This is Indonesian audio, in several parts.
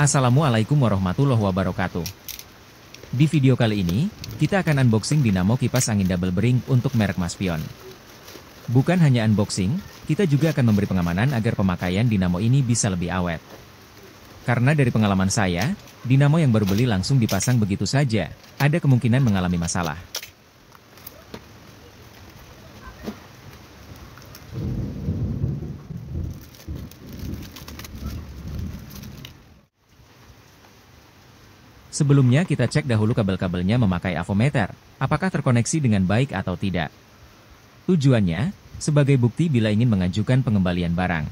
Assalamualaikum warahmatullahi wabarakatuh. Di video kali ini, kita akan unboxing dinamo kipas angin double bearing untuk merek Maspion. Bukan hanya unboxing, kita juga akan memberi pengamanan agar pemakaian dinamo ini bisa lebih awet. Karena dari pengalaman saya, dinamo yang baru beli langsung dipasang begitu saja, ada kemungkinan mengalami masalah. Sebelumnya kita cek dahulu kabel-kabelnya memakai avometer, apakah terkoneksi dengan baik atau tidak. Tujuannya, sebagai bukti bila ingin mengajukan pengembalian barang.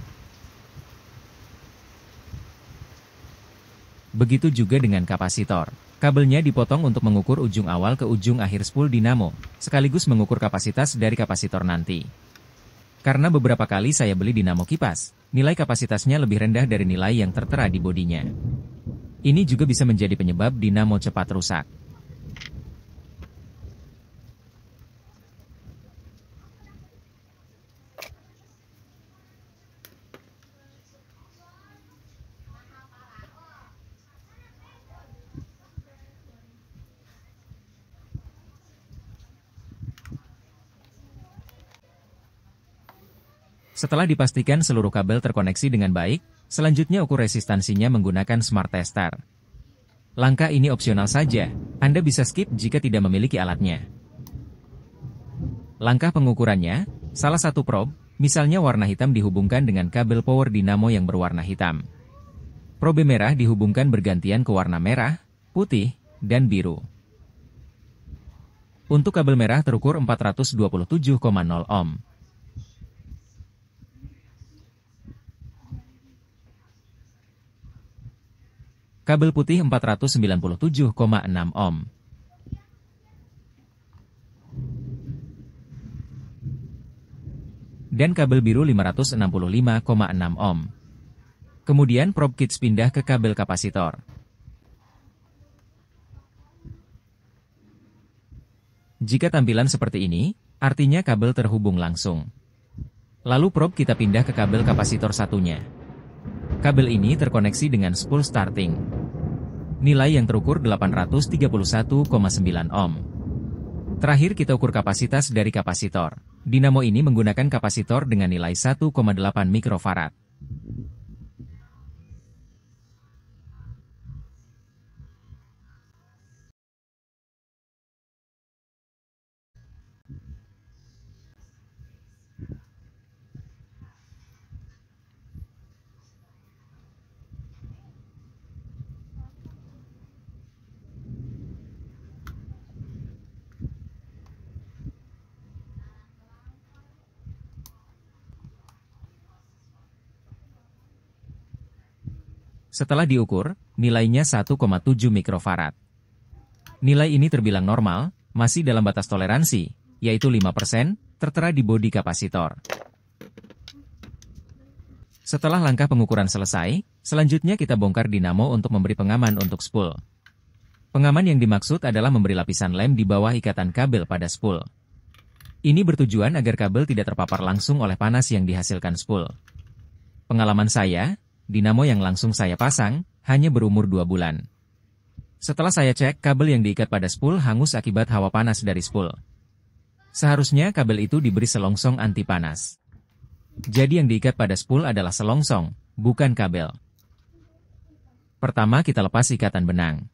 Begitu juga dengan kapasitor. Kabelnya dipotong untuk mengukur ujung awal ke ujung akhir spool dinamo, sekaligus mengukur kapasitas dari kapasitor nanti. Karena beberapa kali saya beli dinamo kipas, nilai kapasitasnya lebih rendah dari nilai yang tertera di bodinya. Ini juga bisa menjadi penyebab dinamo cepat rusak. Setelah dipastikan seluruh kabel terkoneksi dengan baik, selanjutnya ukur resistansinya menggunakan smart tester. Langkah ini opsional saja, Anda bisa skip jika tidak memiliki alatnya. Langkah pengukurannya, salah satu probe, misalnya warna hitam dihubungkan dengan kabel power dinamo yang berwarna hitam. Probe merah dihubungkan bergantian ke warna merah, putih, dan biru. Untuk kabel merah terukur 427,0 ohm. kabel putih 497,6 ohm. dan kabel biru 565,6 ohm. Kemudian probe kits pindah ke kabel kapasitor. Jika tampilan seperti ini, artinya kabel terhubung langsung. Lalu probe kita pindah ke kabel kapasitor satunya. Kabel ini terkoneksi dengan spool starting nilai yang terukur 831,9 ohm. Terakhir kita ukur kapasitas dari kapasitor. Dinamo ini menggunakan kapasitor dengan nilai 1,8 mikrofarad. Setelah diukur, nilainya 1,7 mikrofarad. Nilai ini terbilang normal, masih dalam batas toleransi, yaitu 5%, tertera di bodi kapasitor. Setelah langkah pengukuran selesai, selanjutnya kita bongkar dinamo untuk memberi pengaman untuk spool. Pengaman yang dimaksud adalah memberi lapisan lem di bawah ikatan kabel pada spool. Ini bertujuan agar kabel tidak terpapar langsung oleh panas yang dihasilkan spool. Pengalaman saya, dinamo yang langsung saya pasang, hanya berumur 2 bulan. Setelah saya cek, kabel yang diikat pada spool hangus akibat hawa panas dari spool. Seharusnya kabel itu diberi selongsong anti panas. Jadi yang diikat pada spool adalah selongsong, bukan kabel. Pertama kita lepas ikatan benang.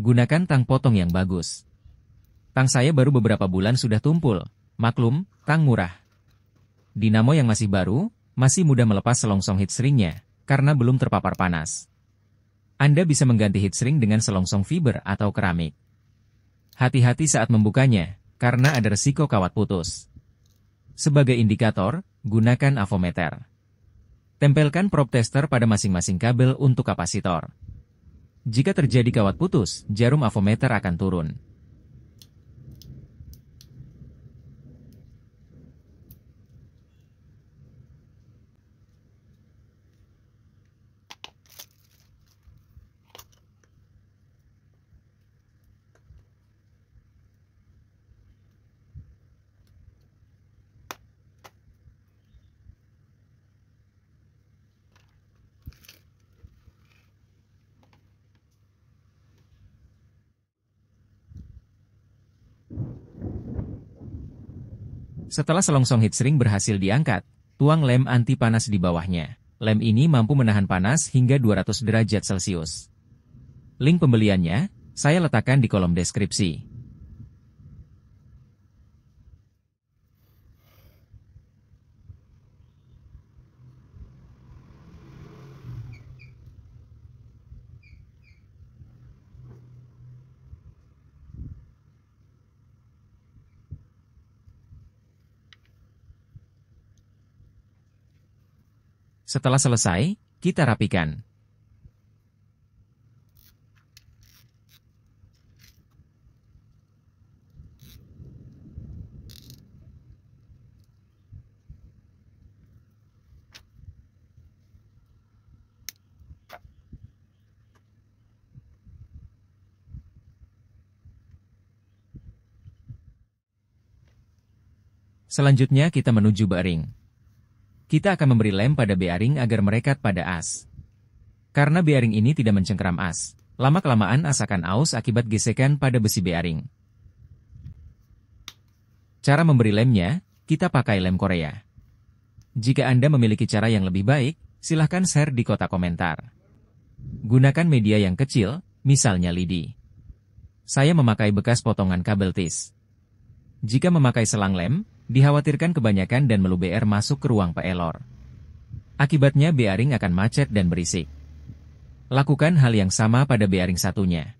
Gunakan tang potong yang bagus. Tang saya baru beberapa bulan sudah tumpul, maklum, tang murah. Dinamo yang masih baru, masih mudah melepas selongsong heat stringnya, karena belum terpapar panas. Anda bisa mengganti heatstring dengan selongsong fiber atau keramik. Hati-hati saat membukanya, karena ada resiko kawat putus. Sebagai indikator, gunakan avometer. Tempelkan probe tester pada masing-masing kabel untuk kapasitor. Jika terjadi kawat putus, jarum avometer akan turun. Setelah selongsong heat shrink berhasil diangkat, tuang lem anti panas di bawahnya. Lem ini mampu menahan panas hingga 200 derajat Celcius. Link pembeliannya, saya letakkan di kolom deskripsi. Setelah selesai, kita rapikan. Selanjutnya kita menuju baring. Kita akan memberi lem pada bearing agar merekat pada as. Karena bearing ini tidak mencengkeram as, lama-kelamaan as akan aus akibat gesekan pada besi bearing. Cara memberi lemnya, kita pakai lem Korea. Jika Anda memiliki cara yang lebih baik, silahkan share di kotak komentar. Gunakan media yang kecil, misalnya lidi. Saya memakai bekas potongan kabel tis. Jika memakai selang lem, Dikhawatirkan kebanyakan dan meluber masuk ke ruang pelor. Akibatnya bearing akan macet dan berisik. Lakukan hal yang sama pada bearing satunya.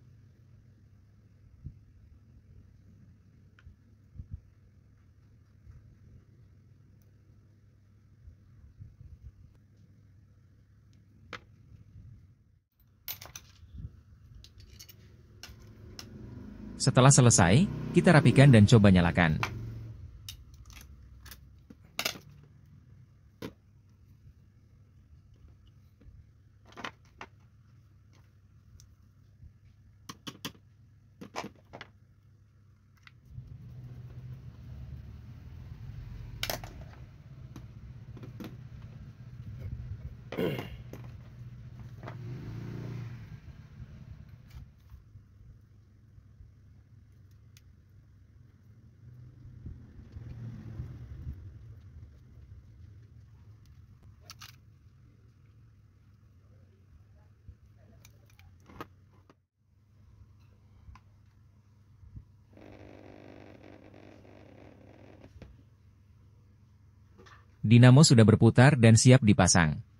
Setelah selesai, kita rapikan dan coba nyalakan. Dinamo sudah berputar dan siap dipasang.